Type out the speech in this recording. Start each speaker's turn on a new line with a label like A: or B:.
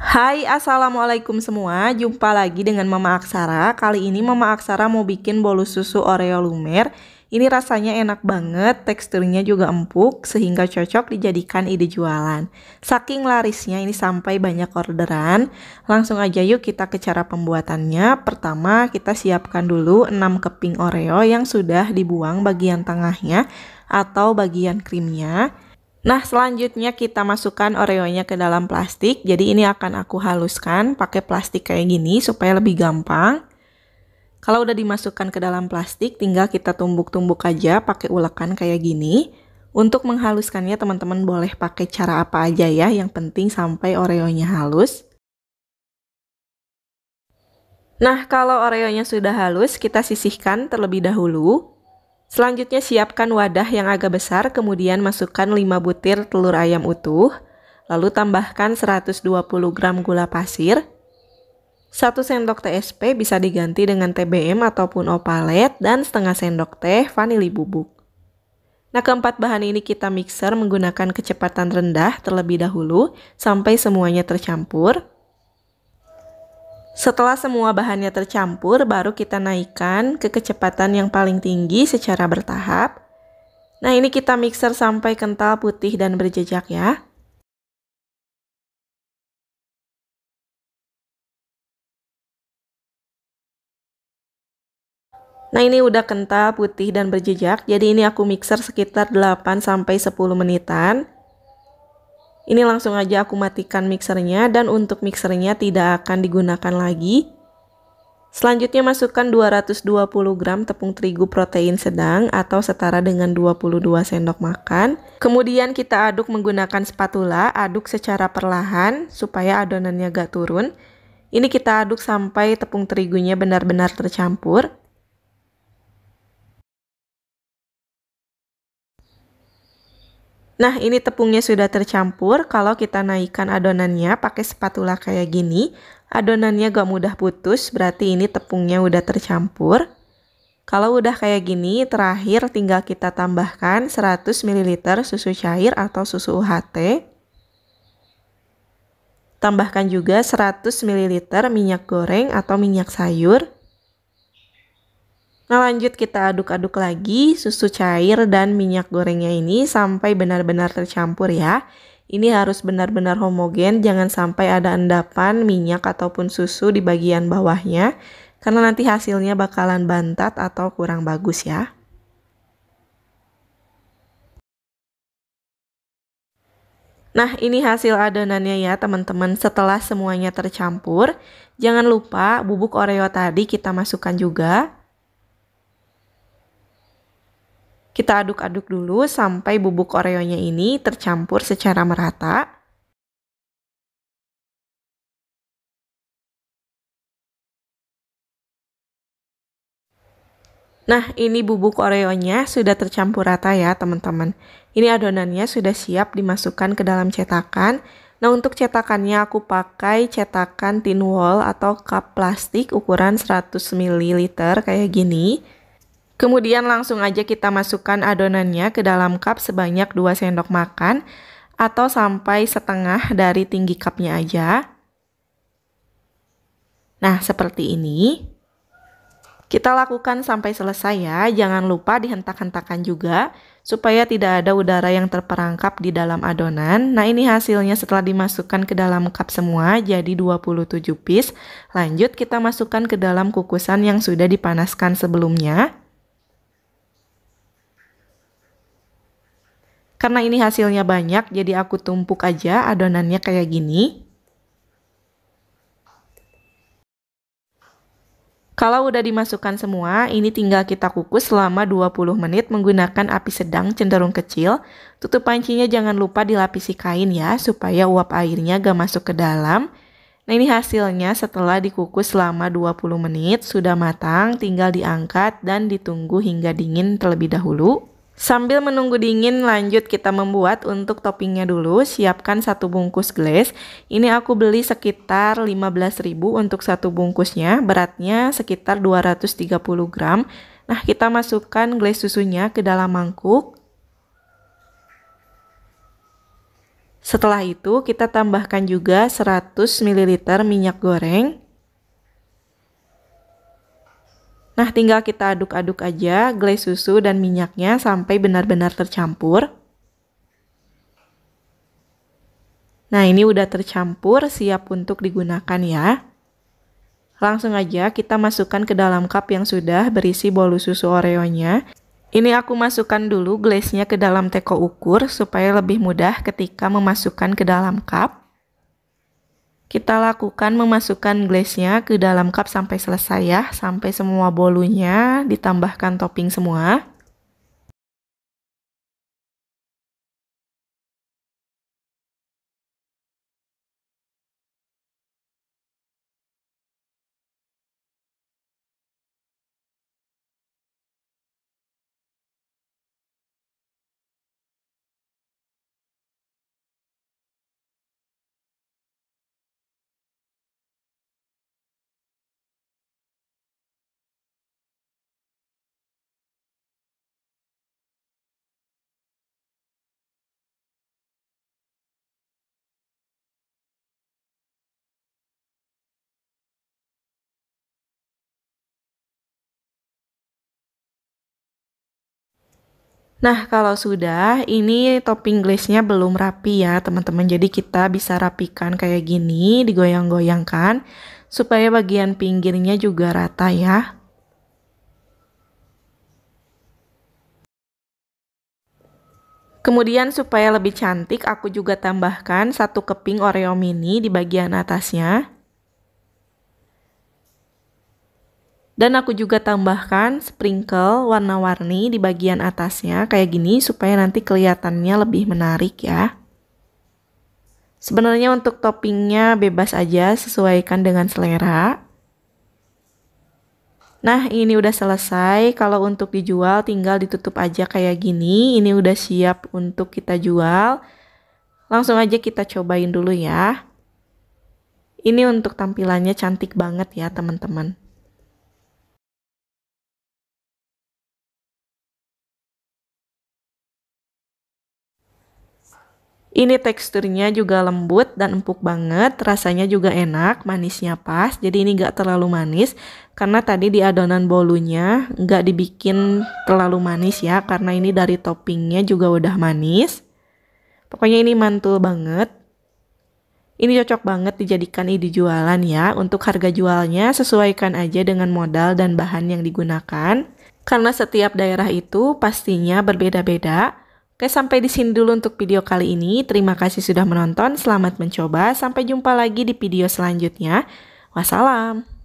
A: Hai assalamualaikum semua Jumpa lagi dengan Mama Aksara Kali ini Mama Aksara mau bikin bolu susu oreo lumer Ini rasanya enak banget Teksturnya juga empuk Sehingga cocok dijadikan ide jualan Saking larisnya ini sampai banyak orderan Langsung aja yuk kita ke cara pembuatannya Pertama kita siapkan dulu 6 keping oreo Yang sudah dibuang bagian tengahnya Atau bagian krimnya Nah, selanjutnya kita masukkan oreonya ke dalam plastik. Jadi ini akan aku haluskan pakai plastik kayak gini supaya lebih gampang. Kalau udah dimasukkan ke dalam plastik, tinggal kita tumbuk-tumbuk aja pakai ulekan kayak gini. Untuk menghaluskannya teman-teman boleh pakai cara apa aja ya, yang penting sampai oreonya halus. Nah, kalau oreonya sudah halus, kita sisihkan terlebih dahulu. Selanjutnya siapkan wadah yang agak besar, kemudian masukkan 5 butir telur ayam utuh, lalu tambahkan 120 gram gula pasir, 1 sendok teh SP bisa diganti dengan TBM ataupun opalet, dan setengah sendok teh vanili bubuk. Nah keempat bahan ini kita mixer menggunakan kecepatan rendah terlebih dahulu sampai semuanya tercampur. Setelah semua bahannya tercampur, baru kita naikkan ke kecepatan yang paling tinggi secara bertahap. Nah, ini kita mixer sampai kental putih dan berjejak ya. Nah ini udah kental, putih, dan berjejak, jadi ini aku mixer sekitar 8-10 menitan. Ini langsung aja aku matikan mixernya dan untuk mixernya tidak akan digunakan lagi. Selanjutnya masukkan 220 gram tepung terigu protein sedang atau setara dengan 22 sendok makan. Kemudian kita aduk menggunakan spatula, aduk secara perlahan supaya adonannya gak turun. Ini kita aduk sampai tepung terigunya benar-benar tercampur. Nah, ini tepungnya sudah tercampur. Kalau kita naikkan adonannya pakai spatula kayak gini, adonannya gak mudah putus, berarti ini tepungnya udah tercampur. Kalau udah kayak gini, terakhir tinggal kita tambahkan 100 ml susu cair atau susu UHT. Tambahkan juga 100 ml minyak goreng atau minyak sayur. Nah lanjut kita aduk-aduk lagi susu cair dan minyak gorengnya ini sampai benar-benar tercampur ya. Ini harus benar-benar homogen, jangan sampai ada endapan minyak ataupun susu di bagian bawahnya, karena nanti hasilnya bakalan bantat atau kurang bagus ya. Nah, ini hasil adonannya ya, teman-teman. Setelah semuanya tercampur, jangan lupa bubuk Oreo tadi kita masukkan juga. Kita aduk-aduk dulu sampai bubuk oreonya ini tercampur secara merata. Nah, ini bubuk oreonya sudah tercampur rata ya, teman-teman. Ini adonannya sudah siap dimasukkan ke dalam cetakan. Nah, untuk cetakannya aku pakai cetakan tin wall atau cup plastik ukuran 100 ml kayak gini. Kemudian langsung aja kita masukkan adonannya ke dalam cup sebanyak 2 sendok makan atau sampai setengah dari tinggi cupnya aja. Nah, seperti ini. Kita lakukan sampai selesai ya, jangan lupa dihentak-hentakan juga supaya tidak ada udara yang terperangkap di dalam adonan. Nah ini hasilnya setelah dimasukkan ke dalam cup semua jadi 27 piece. Lanjut kita masukkan ke dalam kukusan yang sudah dipanaskan sebelumnya. Karena ini hasilnya banyak, jadi aku tumpuk aja adonannya kayak gini. Kalau udah dimasukkan semua, ini tinggal kita kukus selama 20 menit menggunakan api sedang cenderung kecil. Tutup pancinya jangan lupa dilapisi kain ya, supaya uap airnya gak masuk ke dalam. Nah ini hasilnya setelah dikukus selama 20 menit, sudah matang, tinggal diangkat dan ditunggu hingga dingin terlebih dahulu. Sambil menunggu dingin, lanjut kita membuat untuk toppingnya dulu. Siapkan satu bungkus glaze. Ini aku beli sekitar 15.000 untuk satu bungkusnya. Beratnya sekitar 230 gram. Nah, kita masukkan glaze susunya ke dalam mangkuk. Setelah itu, kita tambahkan juga 100 ml minyak goreng. Nah, tinggal kita aduk-aduk aja glaze susu dan minyaknya sampai benar-benar tercampur. Nah, ini udah tercampur, siap untuk digunakan ya. Langsung aja kita masukkan ke dalam cup yang sudah berisi bolu susu oreonya. Ini aku masukkan dulu glaze-nya ke dalam teko ukur supaya lebih mudah ketika memasukkan ke dalam cup. Kita lakukan memasukkan glaze-nya ke dalam cup sampai selesai ya, sampai semua bolunya ditambahkan topping semua. Nah, kalau sudah, ini topping glaze-nya belum rapi ya, teman-teman. Jadi kita bisa rapikan kayak gini, digoyang-goyangkan supaya bagian pinggirnya juga rata ya. Kemudian supaya lebih cantik, aku juga tambahkan satu keping Oreo mini di bagian atasnya. Dan aku juga tambahkan sprinkle warna-warni di bagian atasnya kayak gini supaya nanti kelihatannya lebih menarik ya. Sebenarnya untuk toppingnya bebas aja sesuaikan dengan selera. Nah ini udah selesai, kalau untuk dijual tinggal ditutup aja kayak gini, ini udah siap untuk kita jual. Langsung aja kita cobain dulu ya. Ini untuk tampilannya cantik banget ya teman-teman. Ini teksturnya juga lembut dan empuk banget, rasanya juga enak, manisnya pas, jadi ini gak terlalu manis karena tadi di adonan bolunya gak dibikin terlalu manis ya, karena ini dari toppingnya juga udah manis. Pokoknya ini mantul banget. Ini cocok banget dijadikan ide jualan ya, untuk harga jualnya sesuaikan aja dengan modal dan bahan yang digunakan. Karena setiap daerah itu pastinya berbeda-beda, Oke, sampai di sini dulu untuk video kali ini. Terima kasih sudah menonton, selamat mencoba. Sampai jumpa lagi di video selanjutnya. Wassalam.